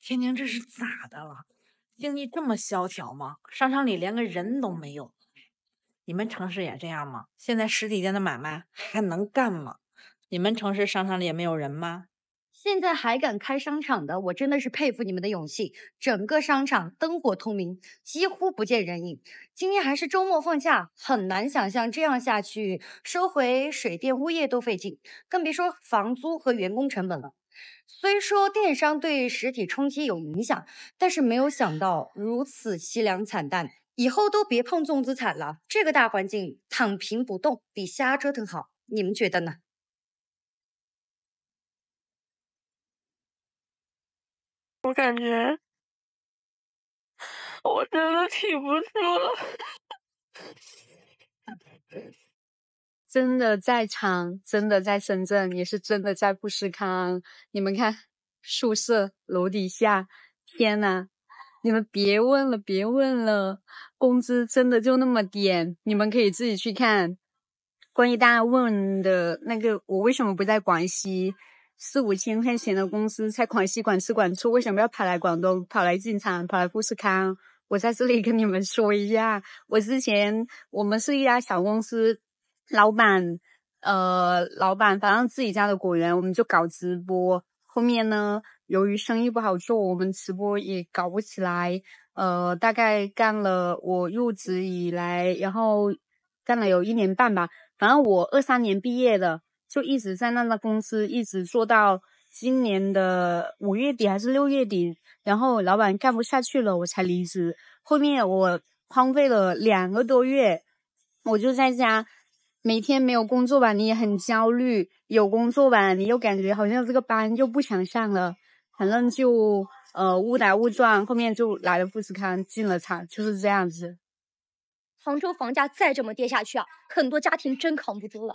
天津这是咋的了？经济这么萧条吗？商场里连个人都没有，你们城市也这样吗？现在实体店的买卖还能干吗？你们城市商场里也没有人吗？现在还敢开商场的，我真的是佩服你们的勇气。整个商场灯火通明，几乎不见人影。今天还是周末放假，很难想象这样下去，收回水电物业都费劲，更别说房租和员工成本了。虽说电商对实体冲击有影响，但是没有想到如此凄凉惨淡。以后都别碰重资产了，这个大环境躺平不动比瞎折腾好。你们觉得呢？我感觉我真的挺不住了。真的在场，真的在深圳，也是真的在富士康。你们看宿舍楼底下，天呐，你们别问了，别问了，工资真的就那么点。你们可以自己去看。关于大家问的那个，我为什么不在广西？四五千块钱的工资在广西管吃管住，为什么要跑来广东，跑来进厂，跑来富士康？我在这里跟你们说一下，我之前我们是一家小公司。老板，呃，老板，反正自己家的果园，我们就搞直播。后面呢，由于生意不好做，我们直播也搞不起来。呃，大概干了我入职以来，然后干了有一年半吧。反正我二三年毕业的，就一直在那个公司，一直做到今年的五月底还是六月底。然后老板干不下去了，我才离职。后面我荒废了两个多月，我就在家。每天没有工作吧，你也很焦虑；有工作吧，你又感觉好像这个班又不想上了。反正就呃误打误撞，后面就来了富士康，进了厂，就是这样子。杭州房价再这么跌下去啊，很多家庭真扛不住了。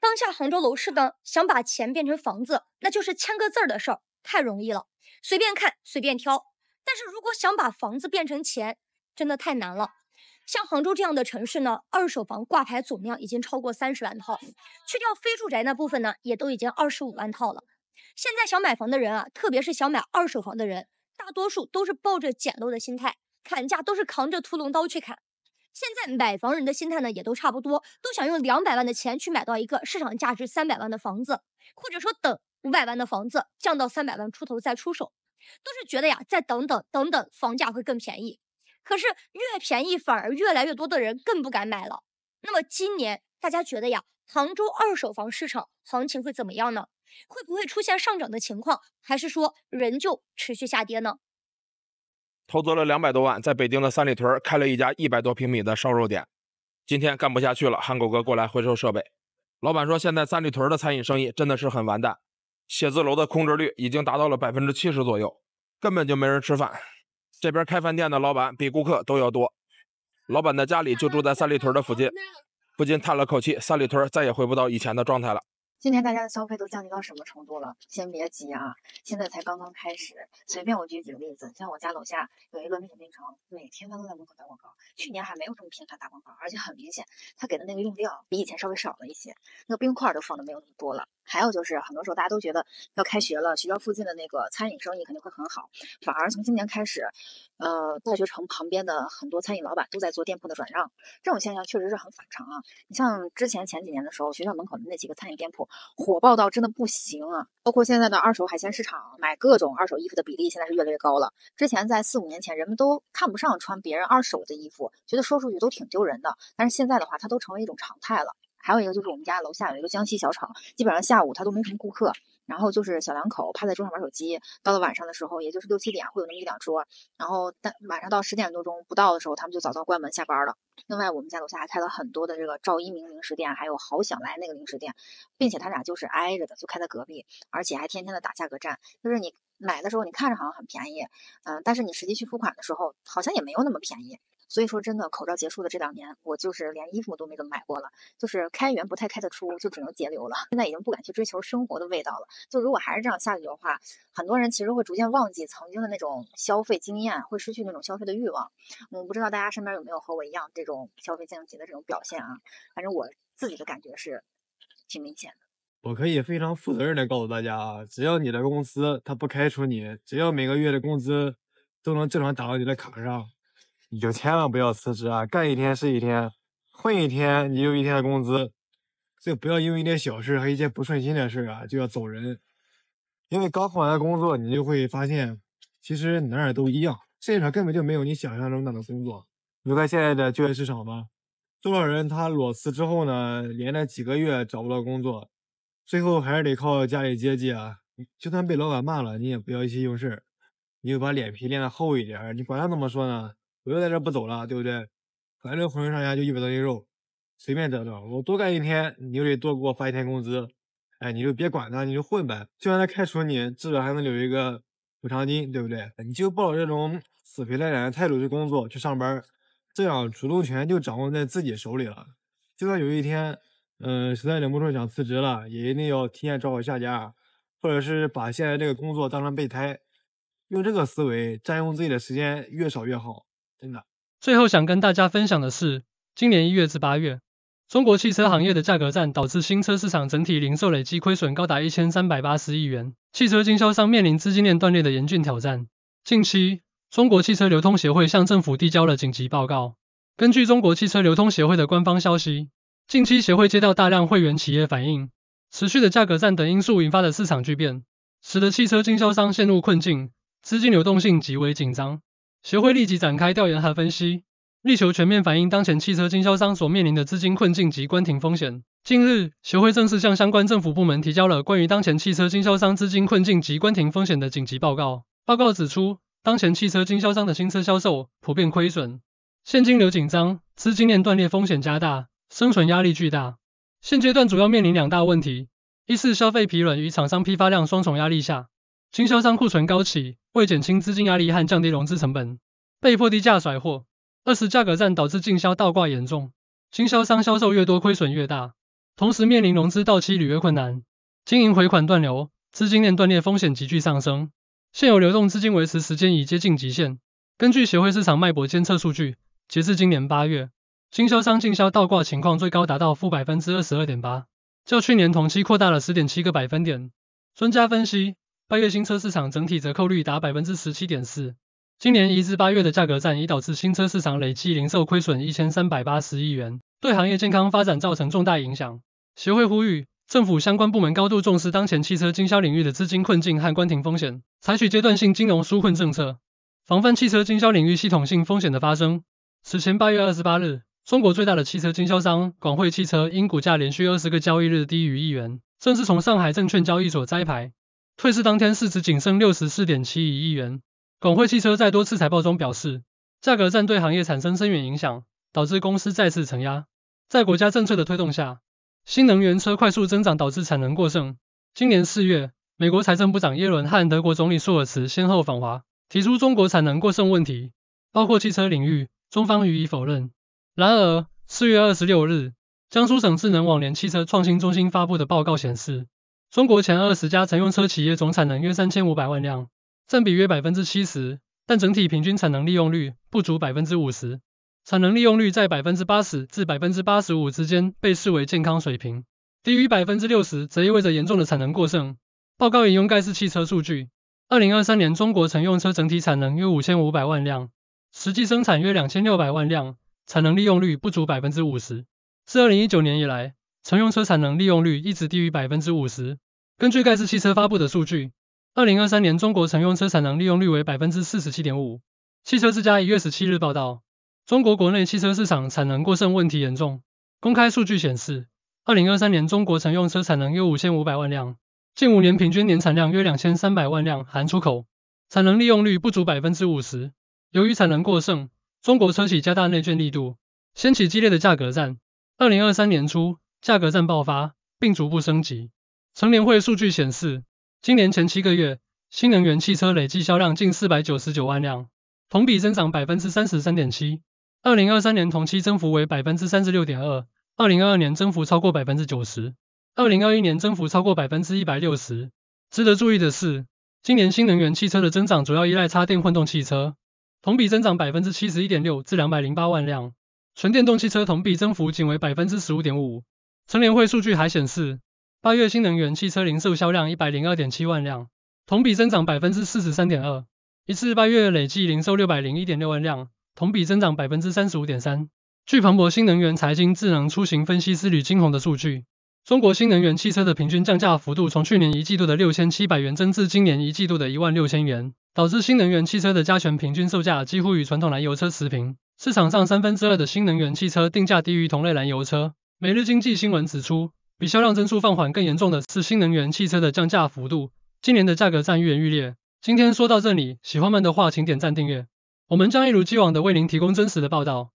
当下杭州楼市呢，想把钱变成房子，那就是签个字的事儿，太容易了，随便看随便挑。但是如果想把房子变成钱，真的太难了。像杭州这样的城市呢，二手房挂牌总量已经超过三十万套，去掉非住宅那部分呢，也都已经二十五万套了。现在想买房的人啊，特别是想买二手房的人，大多数都是抱着捡漏的心态，砍价都是扛着屠龙刀去砍。现在买房人的心态呢，也都差不多，都想用两百万的钱去买到一个市场价值三百万的房子，或者说等五百万的房子降到三百万出头再出手，都是觉得呀，再等等等等，房价会更便宜。可是越便宜，反而越来越多的人更不敢买了。那么今年大家觉得呀，杭州二手房市场行情会怎么样呢？会不会出现上涨的情况，还是说仍旧持续下跌呢？投资了两百多万，在北京的三里屯开了一家一百多平米的烧肉店，今天干不下去了，汉狗哥过来回收设备。老板说，现在三里屯的餐饮生意真的是很完蛋，写字楼的空置率已经达到了百分之七十左右，根本就没人吃饭。这边开饭店的老板比顾客都要多，老板的家里就住在三里屯的附近，不禁叹了口气，三里屯再也回不到以前的状态了。今年大家的消费都降低到什么程度了？先别急啊，现在才刚刚开始。随便我举几个例子，像我家楼下有一个面冰城，每天都在门口打广告。去年还没有这么频繁打广告，而且很明显，他给的那个用料比以前稍微少了一些，那个冰块都放的没有那么多了。还有就是，很多时候大家都觉得要开学了，学校附近的那个餐饮生意肯定会很好。反而从今年开始，呃，大学城旁边的很多餐饮老板都在做店铺的转让，这种现象确实是很反常啊。你像之前前几年的时候，学校门口的那几个餐饮店铺火爆到真的不行啊。包括现在的二手海鲜市场，买各种二手衣服的比例现在是越来越高了。之前在四五年前，人们都看不上穿别人二手的衣服，觉得说出去都挺丢人的。但是现在的话，它都成为一种常态了。还有一个就是我们家楼下有一个江西小炒，基本上下午他都没什么顾客，然后就是小两口趴在桌上玩手机。到了晚上的时候，也就是六七点会有那么一两桌，然后但晚上到十点多钟不到的时候，他们就早早关门下班了。另外，我们家楼下还开了很多的这个赵一鸣零食店，还有好想来那个零食店，并且他俩就是挨着的，就开在隔壁，而且还天天的打价格战。就是你买的时候你看着好像很便宜，嗯，但是你实际去付款的时候好像也没有那么便宜。所以说，真的口罩结束的这两年，我就是连衣服都没怎么买过了，就是开源不太开得出，就只能节流了。现在已经不敢去追求生活的味道了。就如果还是这样下去的话，很多人其实会逐渐忘记曾经的那种消费经验，会失去那种消费的欲望。我不知道大家身边有没有和我一样这种消费降级的这种表现啊？反正我自己的感觉是挺明显的。我可以非常负责任的告诉大家啊，只要你的公司他不开除你，只要每个月的工资都能正常打到你的卡上。你就千万不要辞职啊！干一天是一天，混一天你就一天的工资，所以不要因为一点小事和一些不顺心的事啊就要走人。因为刚换完工作，你就会发现，其实哪儿都一样，世界上根本就没有你想象中的那种工作。你看现在的就业市场吧，多少人他裸辞之后呢，连着几个月找不到工作，最后还是得靠家里接济啊。就算被老板骂了，你也不要意气用事，你就把脸皮练得厚一点。你管他怎么说呢？我就在这不走了，对不对？反正浑身上下就一百多斤肉，随便得腾。我多干一天，你就得多给我发一天工资。哎，你就别管他，你就混呗。就算他开除你，至少还能留一个补偿金，对不对？你就抱着这种死皮赖脸的态度去工作、去上班，这样主动权就掌握在自己手里了。就算有一天，嗯，实在忍不住想辞职了，也一定要提前找好下家，或者是把现在这个工作当成备胎。用这个思维，占用自己的时间越少越好。真的。最后想跟大家分享的是，今年一月至八月，中国汽车行业的价格战导致新车市场整体零售累计亏损高达一千三百八十亿元，汽车经销商面临资金链断裂的严峻挑战。近期，中国汽车流通协会向政府递交了紧急报告。根据中国汽车流通协会的官方消息，近期协会接到大量会员企业反映，持续的价格战等因素引发的市场巨变，使得汽车经销商陷入困境，资金流动性极为紧张。协会立即展开调研和分析，力求全面反映当前汽车经销商所面临的资金困境及关停风险。近日，协会正式向相关政府部门提交了关于当前汽车经销商资金困境及关停风险的紧急报告。报告指出，当前汽车经销商的新车销售普遍亏损，现金流紧张，资金链断裂风险加大，生存压力巨大。现阶段主要面临两大问题：一是消费疲软与厂商批发量双重压力下。经销商库存高企，为减轻资金压力和降低融资成本，被迫低价甩货。二是价格战导致进销倒挂严重，经销商销售越多亏损越大，同时面临融资到期履约困难，经营回款断流，资金链断裂风险急剧上升。现有流动资金维持时间已接近极限。根据协会市场脉搏监测数据，截至今年八月，经销商进销倒挂情况最高达到负百分之二十二点八，较去年同期扩大了十点七个百分点。专家分析。八月新车市场整体折扣率达百分之十七点四，今年一至八月的价格战已导致新车市场累计零售亏损一千三百八十亿元，对行业健康发展造成重大影响。协会呼吁政府相关部门高度重视当前汽车经销领域的资金困境和关停风险，采取阶段性金融纾困政策，防范汽车经销领域系统性风险的发生。此前八月二十八日，中国最大的汽车经销商广汇汽车因股价连续二十个交易日低于一元，甚至从上海证券交易所摘牌。退市当天，市值仅剩六十四点七一亿元。广汇汽车在多次财报中表示，价格战对行业产生深远影响，导致公司再次承压。在国家政策的推动下，新能源车快速增长导致产能过剩。今年四月，美国财政部长耶伦和德国总理舒尔茨先后访华，提出中国产能过剩问题，包括汽车领域，中方予以否认。然而，四月二十六日，江苏省智能网联汽车创新中心发布的报告显示，中国前二十家乘用车企业总产能约三千五百万辆，占比约百分之七十，但整体平均产能利用率不足百分之五十。产能利用率在百分之八十至百分之八十五之间被视为健康水平，低于百分之六十则意味着严重的产能过剩。报告引用盖世汽车数据，二零二三年中国乘用车整体产能约五千五百万辆，实际生产约两千六百万辆，产能利用率不足百分之五十，自二零一九年以来乘用车产能利用率一直低于百分之五十。根据盖世汽车发布的数据，二零二三年中国乘用车产能利用率为百分之四十七点五。汽车之家一月十七日报道，中国国内汽车市场产能过剩问题严重。公开数据显示，二零二三年中国乘用车产能约五千五百万辆，近五年平均年产量约两千三百万辆（含出口），产能利用率不足百分之五十。由于产能过剩，中国车企加大内卷力度，掀起激烈的价格战。二零二三年初，价格战爆发，并逐步升级。乘联会数据显示，今年前七个月，新能源汽车累计销量近四百九十九万辆，同比增长百分之三十三点七。二零二三年同期增幅为百分之三十六点二，二零二二年增幅超过百分之九十，二零二一年增幅超过百分之一百六十。值得注意的是，今年新能源汽车的增长主要依赖插电混动汽车，同比增长百分之七十一点六至两百零八万辆，纯电动汽车同比增幅仅为百分之十五点五。乘联会数据还显示。八月新能源汽车零售销量一百零二点七万辆，同比增长百分之四十三点二，一次八月累计零售六百零一点六万辆，同比增长百分之三十五点三。据彭博新能源财经智能出行分析师吕金红的数据，中国新能源汽车的平均降价幅度从去年一季度的六千七百元增至今年一季度的一万六千元，导致新能源汽车的加权平均售价几乎与传统燃油车持平。市场上三分之二的新能源汽车定价低于同类燃油车。每日经济新闻指出。比销量增速放缓更严重的是新能源汽车的降价幅度，今年的价格战愈演愈烈。今天说到这里，喜欢的话请点赞订阅，我们将一如既往的为您提供真实的报道。